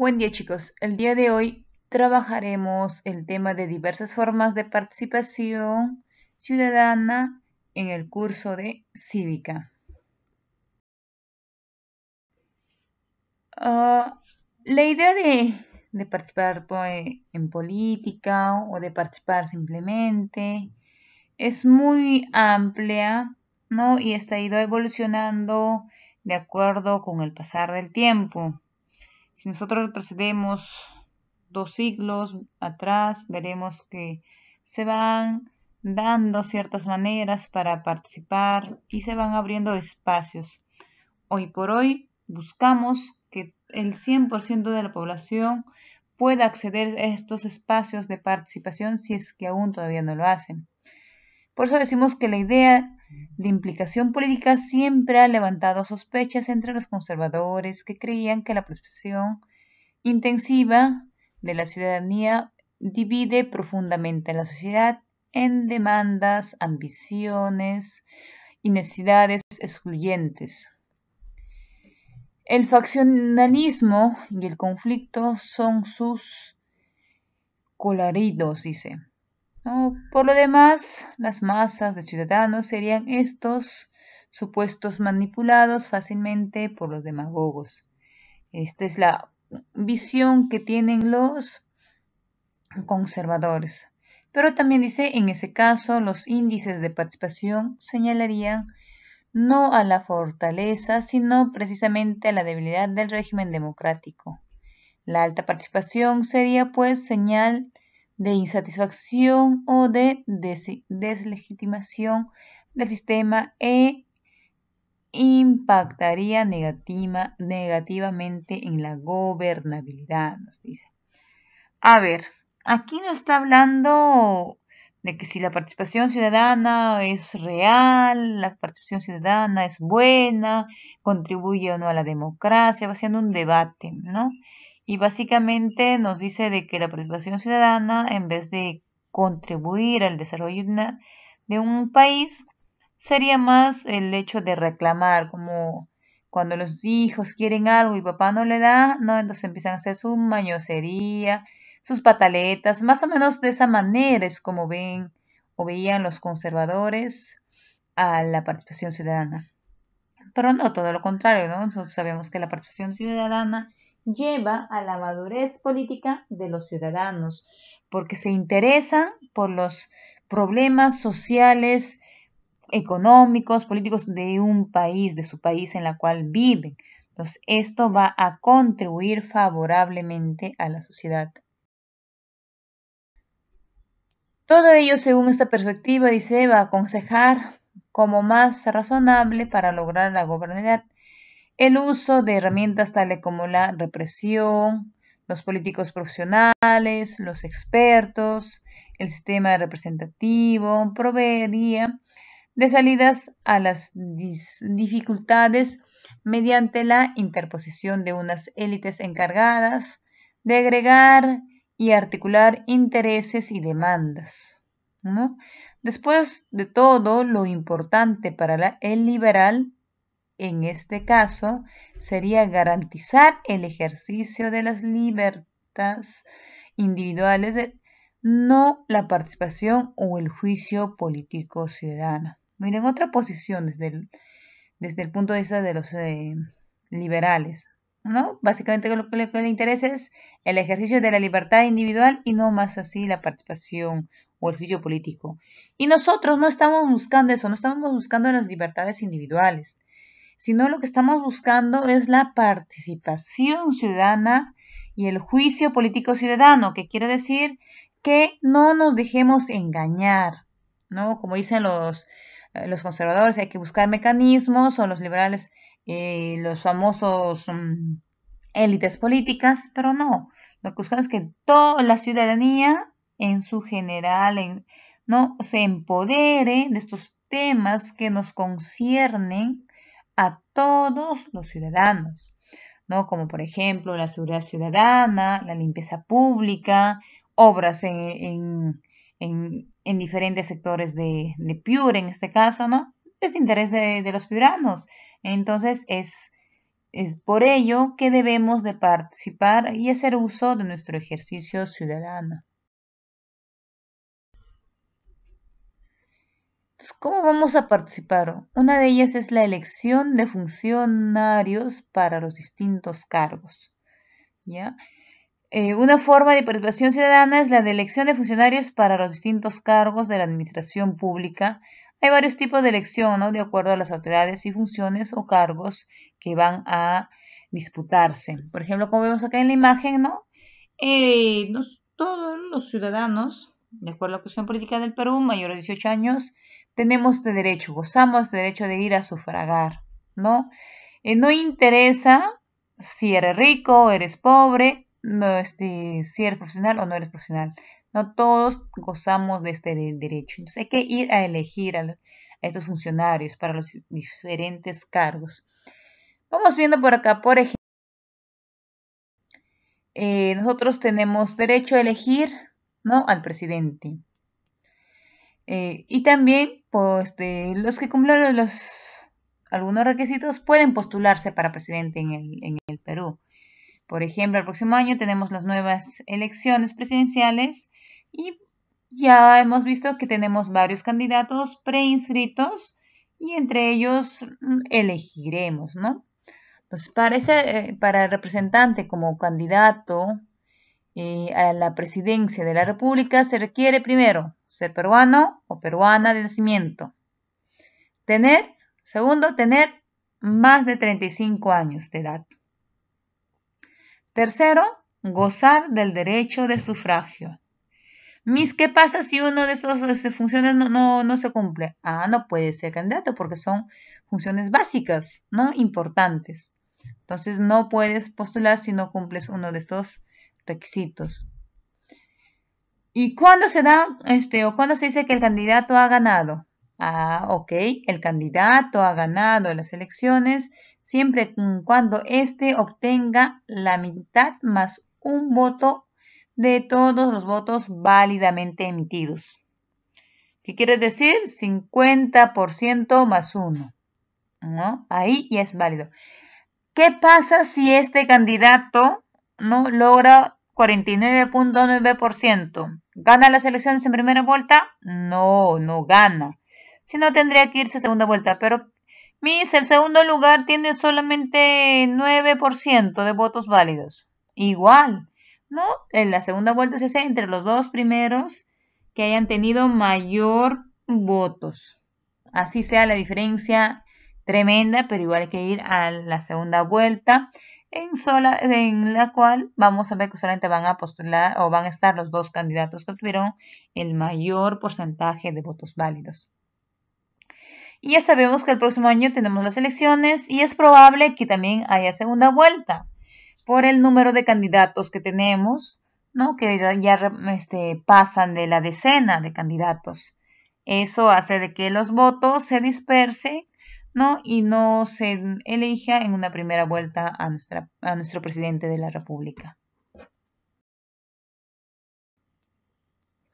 Buen día chicos, el día de hoy trabajaremos el tema de diversas formas de participación ciudadana en el curso de cívica. Ah, la idea de, participar pues, en política o de participar simplemente es muy amplia y está ido evolucionando de acuerdo con el pasar del tiempo. Si nosotros retrocedemos dos siglos atrás, veremos que se van dando ciertas maneras para participar y se van abriendo espacios. Hoy por hoy buscamos que el 100% de la población pueda acceder a estos espacios de participación si es que aún todavía no lo hacen. Por eso decimos que la idea de implicación política siempre ha levantado sospechas entre los conservadores que creían que la prospección intensiva de la ciudadanía divide profundamente a la sociedad en demandas, ambiciones y necesidades excluyentes. El faccionalismo y el conflicto son sus colaridos, dice. Por lo demás, las masas de ciudadanos serían estos supuestos manipulados fácilmente por los demagogos. Esta es la visión que tienen los conservadores. Pero también dice, en ese caso, los índices de participación señalarían no a la fortaleza, sino precisamente a la debilidad del régimen democrático. La alta participación sería pues señal de insatisfacción o de deslegitimación del sistema e impactaría negativa, negativamente en la gobernabilidad, nos dice. A ver, aquí no está hablando de que si la participación ciudadana es real, la participación ciudadana es buena, contribuye o no a la democracia, va siendo un debate, ¿no? Y básicamente nos dice de que la participación ciudadana, en vez de contribuir al desarrollo de un país, sería más el hecho de reclamar, como cuando los hijos quieren algo y papá no le da, no, entonces empiezan a hacer su mañosería, sus pataletas, más o menos de esa manera es como ven o veían los conservadores a la participación ciudadana. Pero no, todo lo contrario, ¿no? Nosotros sabemos que la participación ciudadana lleva a la madurez política de los ciudadanos, porque se interesan por los problemas sociales, económicos, políticos de un país, de su país en la cual viven. Entonces, esto va a contribuir favorablemente a la sociedad. Todo ello, según esta perspectiva, dice, va a aconsejar como más razonable para lograr la gobernabilidad el uso de herramientas tales como la represión, los políticos profesionales, los expertos, el sistema representativo, proveería de salidas a las dificultades mediante la interposición de unas élites encargadas de agregar y articular intereses y demandas. Después de todo, lo importante para el liberal en este caso, sería garantizar el ejercicio de las libertades individuales, no la participación o el juicio político ciudadano. Miren, otra posición desde el, desde el punto de vista de los eh, liberales. ¿no? Básicamente lo que, le interesa es el ejercicio de la libertad individual y no más así la participación o el juicio político. Y nosotros no estamos buscando eso, no estamos buscando las libertades individuales sino lo que estamos buscando es la participación ciudadana y el juicio político ciudadano, que quiere decir que no nos dejemos engañar, ¿no? Como dicen los, eh, los conservadores, hay que buscar mecanismos, o los liberales, eh, los famosos mm, élites políticas, pero no. Lo que buscamos es que toda la ciudadanía, en su general, no se empodere de estos temas que nos conciernen a todos los ciudadanos, ¿no? Como por ejemplo la seguridad ciudadana, la limpieza pública, obras en, diferentes sectores de, de, Piura, en este caso, ¿no? Es de interés de, los piuranos. Entonces es, es por ello que debemos de participar y hacer uso de nuestro ejercicio ciudadano. ¿cómo vamos a participar? Una de ellas es la elección de funcionarios para los distintos cargos. ¿ya? Eh, una forma de participación ciudadana es la de elección de funcionarios para los distintos cargos de la administración pública. Hay varios tipos de elección, ¿no? De acuerdo a las autoridades y funciones o cargos que van a disputarse. Por ejemplo, como vemos acá en la imagen, ¿no? Eh, todos los ciudadanos, de acuerdo a la cuestión Política del Perú, mayores de 18 años, tenemos este derecho, gozamos de este derecho de ir a sufragar, ¿no? Eh, no interesa si eres rico eres pobre, este, si eres profesional o no eres profesional. No todos gozamos de este derecho. Entonces hay que ir a elegir a, estos funcionarios para los diferentes cargos. Vamos viendo por acá, por ejemplo, eh, nosotros tenemos derecho a elegir, ¿no? Al presidente. Eh, y también, pues, los que cumplan los, algunos requisitos pueden postularse para presidente en el, Perú. Por ejemplo, el próximo año tenemos las nuevas elecciones presidenciales y ya hemos visto que tenemos varios candidatos preinscritos y entre ellos mm, elegiremos, ¿no? Entonces, pues para, el eh, representante como candidato eh, a la presidencia de la República se requiere primero ser peruano o peruana de nacimiento. Tener, segundo, tener más de 35 años de edad. Tercero, gozar del derecho de sufragio. Mis, ¿qué pasa si uno de estos funciones no, no, no, se cumple? Ah, no puede ser candidato porque son funciones básicas, ¿no? Importantes. Entonces, no puedes postular si no cumples uno de estos requisitos ¿Y cuándo se da, este, o cuándo se dice que el candidato ha ganado? Ah, ok, el candidato ha ganado las elecciones siempre cuando éste obtenga la mitad más un voto de todos los votos válidamente emitidos. ¿Qué quiere decir? 50% más uno. ¿no? Ahí ya es válido. ¿Qué pasa si este candidato no logra 49.9%. ¿Gana las elecciones en primera vuelta? No, no gana. Si no, tendría que irse a segunda vuelta. Pero Miss, el segundo lugar tiene solamente 9% de votos válidos. Igual, ¿no? En la segunda vuelta se hace entre los dos primeros que hayan tenido mayor votos. Así sea la diferencia tremenda, pero igual hay que ir a la segunda vuelta en, sola, en la cual vamos a ver que solamente van a postular o van a estar los dos candidatos que obtuvieron el mayor porcentaje de votos válidos. Y ya sabemos que el próximo año tenemos las elecciones y es probable que también haya segunda vuelta por el número de candidatos que tenemos, ¿no? que ya, este, pasan de la decena de candidatos. Eso hace de que los votos se dispersen y no se elija en una primera vuelta a, nuestro presidente de la República.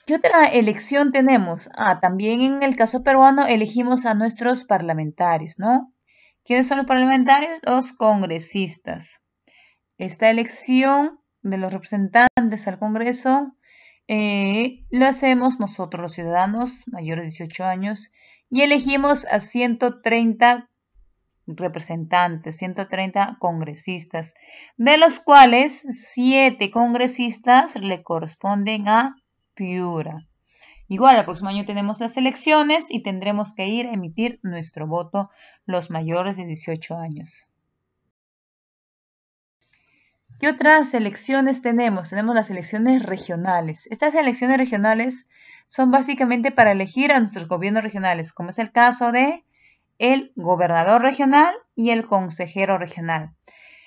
¿Qué otra elección tenemos? Ah, también en el caso peruano elegimos a nuestros parlamentarios, ¿no? ¿Quiénes son los parlamentarios? Los congresistas. Esta elección de los representantes al Congreso eh, lo hacemos nosotros, los ciudadanos mayores de 18 años, y elegimos a 130 representantes, 130 congresistas, de los cuales 7 congresistas le corresponden a Piura. Igual, el próximo año tenemos las elecciones y tendremos que ir a emitir nuestro voto los mayores de 18 años. ¿Qué otras elecciones tenemos? Tenemos las elecciones regionales. Estas elecciones regionales son básicamente para elegir a nuestros gobiernos regionales, como es el caso de el gobernador regional y el consejero regional.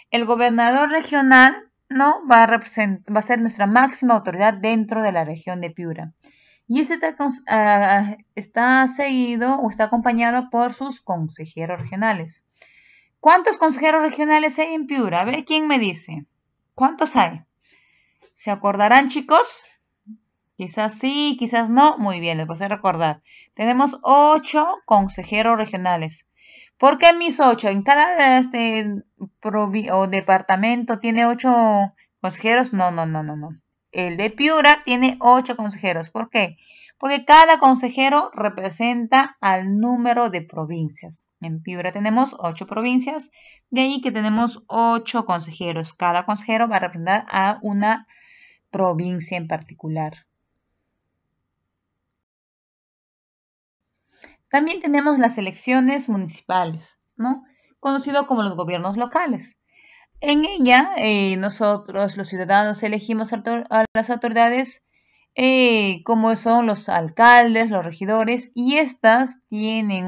El gobernador regional no va a, ser nuestra máxima autoridad dentro de la región de Piura. Y este está, ah, está seguido o está acompañado por sus consejeros regionales. ¿Cuántos consejeros regionales hay en Piura? A ver, ¿quién me dice? ¿Cuántos hay? ¿Se acordarán, chicos? Quizás sí, quizás no. Muy bien, les voy a recordar. Tenemos ocho consejeros regionales. ¿Por qué mis ocho? ¿En cada este, departamento tiene ocho consejeros? No, no, no, no, no. El de Piura tiene ocho consejeros. ¿Por qué? porque cada consejero representa al número de provincias. En Piura tenemos ocho provincias, de ahí que tenemos ocho consejeros. Cada consejero va a representar a una provincia en particular. También tenemos las elecciones municipales, ¿no? conocido como los gobiernos locales. En ella, eh, nosotros los ciudadanos elegimos a las autoridades eh, como son los alcaldes, los regidores, y estas tienen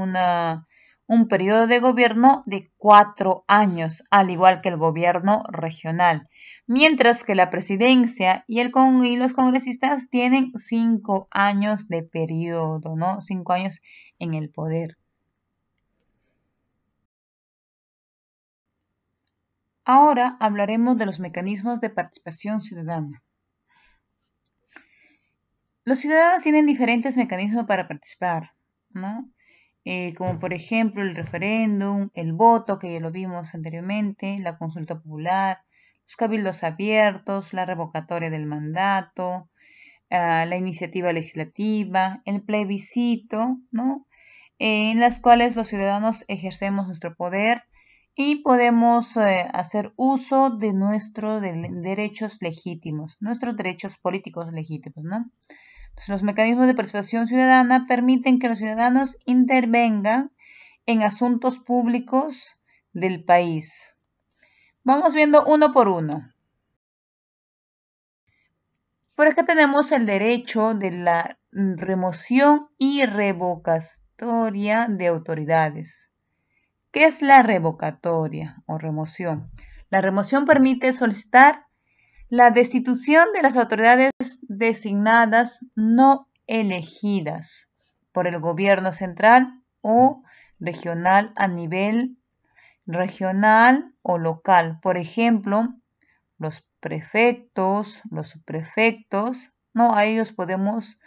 un periodo de gobierno de cuatro años, al igual que el gobierno regional, mientras que la presidencia y, y los congresistas tienen cinco años de periodo, ¿no? Cinco años en el poder. Ahora hablaremos de los mecanismos de participación ciudadana. Los ciudadanos tienen diferentes mecanismos para participar, ¿no? Eh, como por ejemplo el referéndum, el voto, que ya lo vimos anteriormente, la consulta popular, los cabildos abiertos, la revocatoria del mandato, ah, la iniciativa legislativa, el plebiscito, ¿no? en las cuales los ciudadanos ejercemos nuestro poder y podemos eh, hacer uso de nuestros derechos legítimos, nuestros derechos políticos legítimos, ¿no? los mecanismos de participación ciudadana permiten que los ciudadanos intervengan en asuntos públicos del país. Vamos viendo uno por uno. Por acá tenemos el derecho de la remoción y revocatoria de autoridades. ¿Qué es la revocatoria o remoción? La remoción permite solicitar la destitución de las autoridades designadas no elegidas por el gobierno central o regional a nivel regional o local. Por ejemplo, los prefectos, los subprefectos, ¿no? A ellos podemos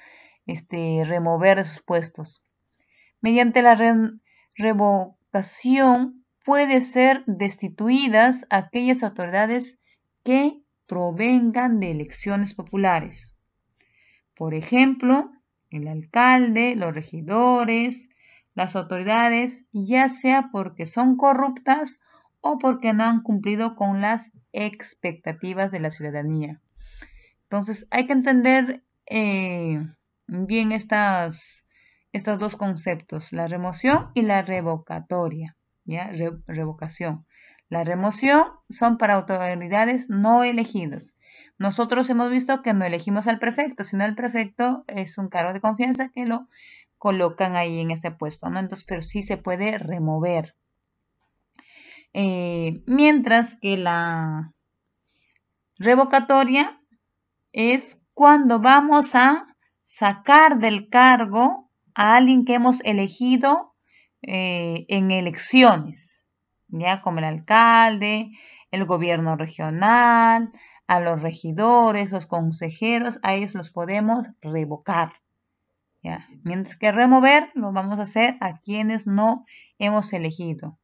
este, remover sus puestos. Mediante la revocación puede ser destituidas aquellas autoridades que provengan de elecciones populares. Por ejemplo, el alcalde, los regidores, las autoridades, ya sea porque son corruptas o porque no han cumplido con las expectativas de la ciudadanía. Entonces hay que entender eh, bien estos dos conceptos, la remoción y la revocatoria, ¿ya? revocación. La remoción son para autoridades no elegidas. Nosotros hemos visto que no elegimos al prefecto, sino el prefecto es un cargo de confianza que lo colocan ahí en ese puesto, ¿no? Entonces, pero sí se puede remover. Eh, mientras que la revocatoria es cuando vamos a sacar del cargo a alguien que hemos elegido eh, en elecciones ya como el alcalde, el gobierno regional, a los regidores, los consejeros, a ellos los podemos revocar. Mientras que remover lo vamos a hacer a quienes no hemos elegido.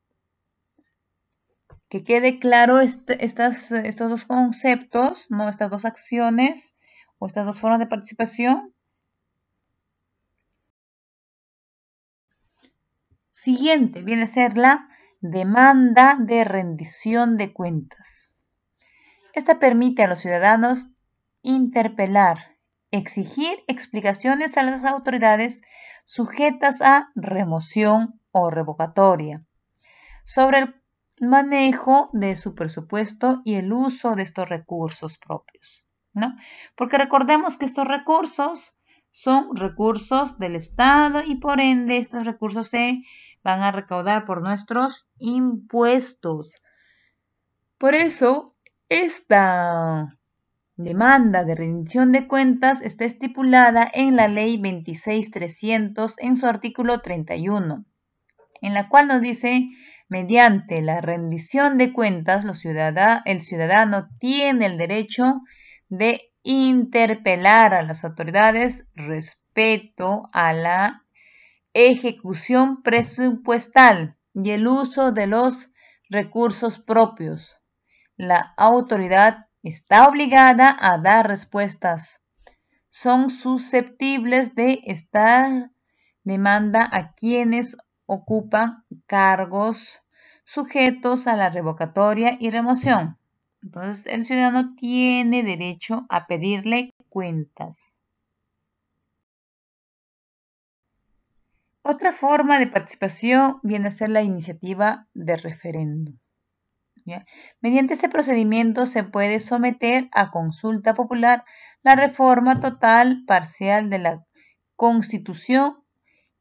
Que quede claro este, estas, estos dos conceptos, ¿no? estas dos acciones o estas dos formas de participación. Siguiente viene a ser la demanda de rendición de cuentas. Esta permite a los ciudadanos interpelar, exigir explicaciones a las autoridades sujetas a remoción o revocatoria sobre el manejo de su presupuesto y el uso de estos recursos propios. ¿no? Porque recordemos que estos recursos son recursos del Estado y por ende estos recursos se van a recaudar por nuestros impuestos. Por eso, esta demanda de rendición de cuentas está estipulada en la Ley 26300 en su artículo 31, en la cual nos dice, mediante la rendición de cuentas, el ciudadano tiene el derecho de interpelar a las autoridades respecto a la ejecución presupuestal y el uso de los recursos propios. La autoridad está obligada a dar respuestas. Son susceptibles de estar demanda a quienes ocupan cargos sujetos a la revocatoria y remoción. Entonces el ciudadano tiene derecho a pedirle cuentas. Otra forma de participación viene a ser la iniciativa de referéndum. Mediante este procedimiento se puede someter a consulta popular la reforma total parcial de la Constitución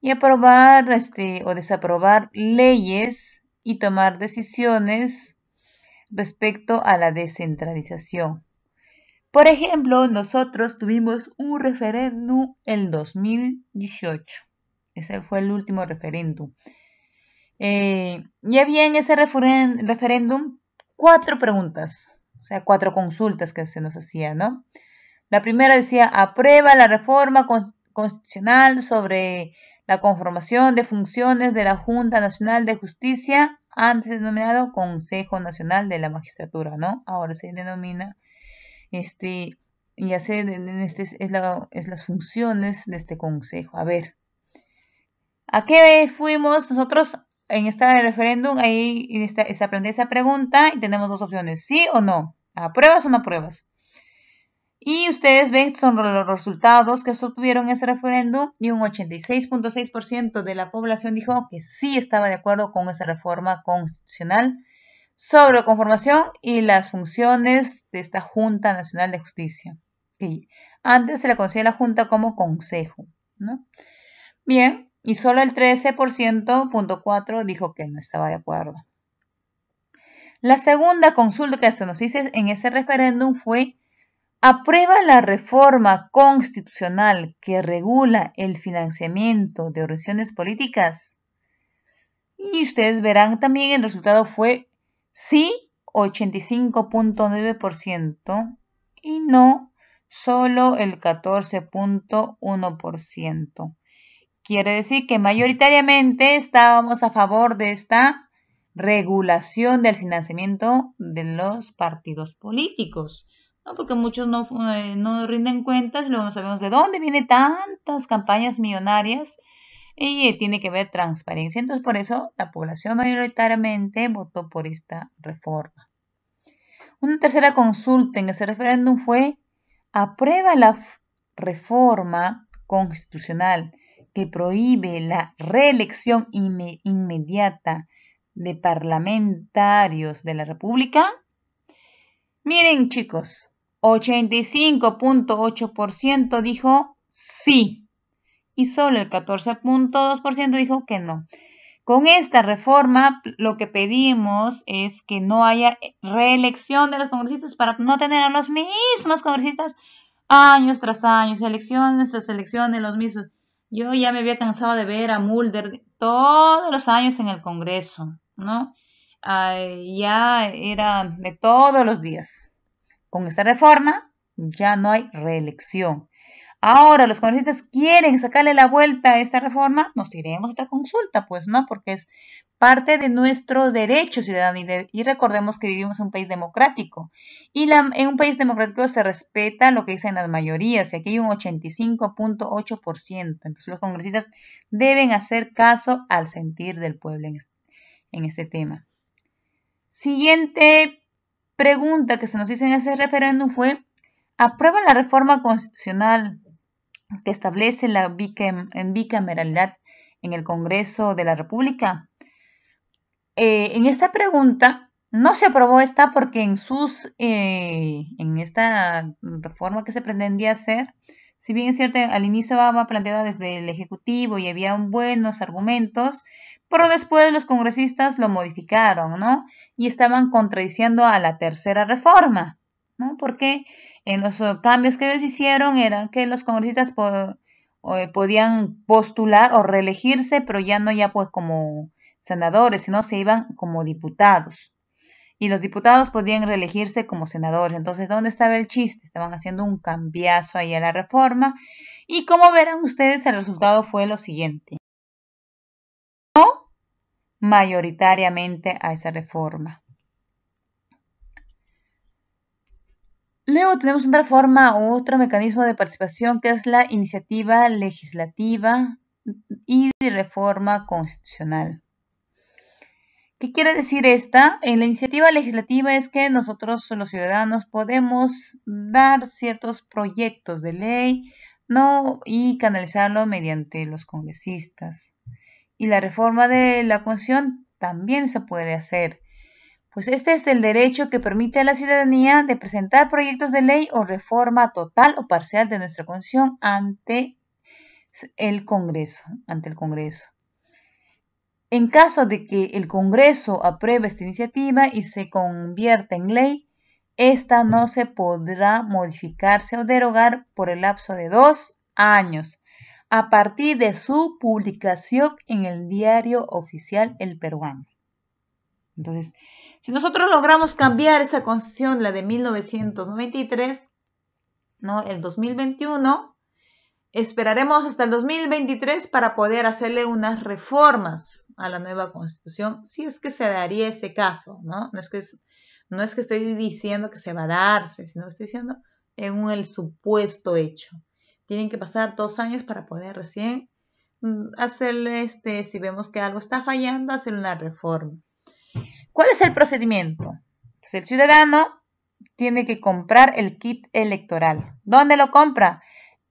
y aprobar este, o desaprobar leyes y tomar decisiones respecto a la descentralización. Por ejemplo, nosotros tuvimos un referéndum en 2018 ese fue el último referéndum. Eh, ya y había en ese referéndum cuatro preguntas, o sea, cuatro consultas que se nos hacían, ¿no? La primera decía, aprueba la reforma constitucional sobre la conformación de funciones de la Junta Nacional de Justicia, antes denominado Consejo Nacional de la Magistratura, ¿no? Ahora se denomina, este, ya sé, este, es las funciones de este consejo. A ver, ¿A qué fuimos nosotros en este referéndum? Ahí se aprende esa pregunta y tenemos dos opciones, sí o no, apruebas o no apruebas. Y ustedes ven, son los resultados que obtuvieron ese referéndum y un 86.6% de la población dijo que sí estaba de acuerdo con esa reforma constitucional sobre la conformación y las funciones de esta Junta Nacional de Justicia. antes se le conocía la Junta como Consejo. ¿no? Bien, y solo el 13.4 dijo que no estaba de acuerdo. La segunda consulta que se nos hizo en ese referéndum fue aprueba la reforma constitucional que regula el financiamiento de oraciones políticas. Y ustedes verán también el resultado fue sí 85.9% y no solo el 14.1%. Quiere decir que mayoritariamente estábamos a favor de esta regulación del financiamiento de los partidos políticos, porque muchos no, eh, rinden cuentas luego no sabemos de dónde vienen tantas campañas millonarias y tiene que ver transparencia. Entonces, por eso la población mayoritariamente votó por esta reforma. Una tercera consulta en ese referéndum fue aprueba la reforma constitucional que prohíbe la reelección inmediata de parlamentarios de la República? Miren chicos, 85.8% dijo sí y solo el 14.2% dijo que no. Con esta reforma lo que pedimos es que no haya reelección de los congresistas para no tener a los mismos congresistas años tras años, elecciones tras elecciones, los mismos. Yo ya me había cansado de ver a Mulder todos los años en el Congreso, ¿no? ya era de todos los días. Con esta reforma ya no hay reelección ahora los congresistas quieren sacarle la vuelta a esta reforma, nos iremos a otra consulta, pues, ¿no? Porque es parte de nuestro derecho ciudadano y, recordemos que vivimos en un país democrático y en un país democrático se respeta lo que dicen las mayorías y aquí hay un 85.8%, entonces los congresistas deben hacer caso al sentir del pueblo en en este tema. Siguiente pregunta que se nos hizo en ese referéndum fue, ¿aprueban la reforma constitucional que establece la bicameralidad en el Congreso de la República? Eh, en esta pregunta no se aprobó esta porque en sus eh, en esta reforma que se pretendía hacer, si bien es cierto, al inicio estaba planteada desde el Ejecutivo y había buenos argumentos, pero después los congresistas lo modificaron, ¿no? Y estaban contradiciendo a la tercera reforma, ¿no? Porque en los cambios que ellos hicieron eran que los congresistas eh, podían postular o reelegirse, pero ya no ya pues como senadores, sino se iban como diputados. Y los diputados podían reelegirse como senadores. Entonces, ¿dónde estaba el chiste? Estaban haciendo un cambiazo ahí a la reforma. Y como verán ustedes, el resultado fue lo siguiente. No mayoritariamente a esa reforma. Luego tenemos otra forma otro mecanismo de participación que es la iniciativa legislativa y de reforma constitucional. ¿Qué quiere decir esta? En eh, la iniciativa legislativa es que nosotros los ciudadanos podemos dar ciertos proyectos de ley no y canalizarlo mediante los congresistas. Y la reforma de la Constitución también se puede hacer pues este es el derecho que permite a la ciudadanía de presentar proyectos de ley o reforma total o parcial de nuestra Constitución ante el Congreso, ante el Congreso. En caso de que el Congreso apruebe esta iniciativa y se convierta en ley, esta no se podrá modificarse o derogar por el lapso de dos años a partir de su publicación en el diario oficial El Peruano. Entonces, si nosotros logramos cambiar esa constitución, la de 1993, ¿no? El 2021, esperaremos hasta el 2023 para poder hacerle unas reformas a la nueva constitución, si es que se daría ese caso, ¿no? No es que, no es que estoy diciendo que se va a darse, sino que estoy diciendo en el supuesto hecho. Tienen que pasar dos años para poder recién mm, hacerle, este, si vemos que algo está fallando, hacer una reforma. ¿Cuál es el procedimiento? el ciudadano tiene que comprar el kit electoral. ¿Dónde lo compra?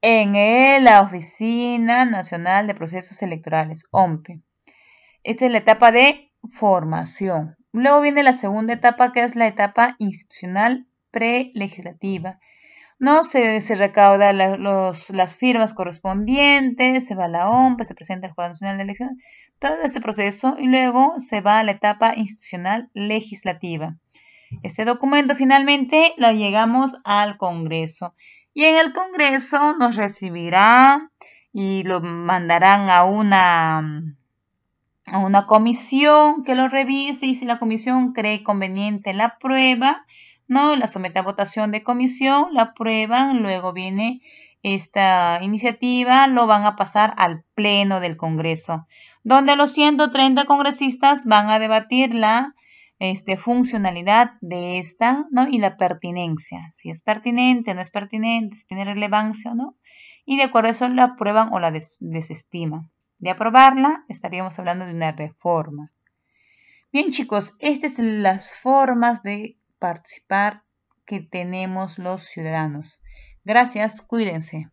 En la Oficina Nacional de Procesos Electorales, OMPE. Esta es la etapa de formación. Luego viene la segunda etapa, que es la etapa institucional prelegislativa. ¿no? Se, se recauda las firmas correspondientes, se va a la OMPE, se presenta al Juzgado Nacional de Elecciones. Todo este proceso y luego se va a la etapa institucional legislativa. Este documento finalmente lo llegamos al Congreso y en el Congreso nos recibirá y lo mandarán a una, a una comisión que lo revise y si la comisión cree conveniente la prueba, ¿no? La someta a votación de comisión, la aprueban, luego viene esta iniciativa lo van a pasar al Pleno del Congreso, donde los 130 congresistas van a debatir la este, funcionalidad de esta ¿no? y la pertinencia, si es pertinente, no es pertinente, si tiene relevancia o no, y de acuerdo a eso la aprueban o la desestiman. De aprobarla, estaríamos hablando de una reforma. Bien chicos, estas son las formas de participar que tenemos los ciudadanos. Gracias, cuídense.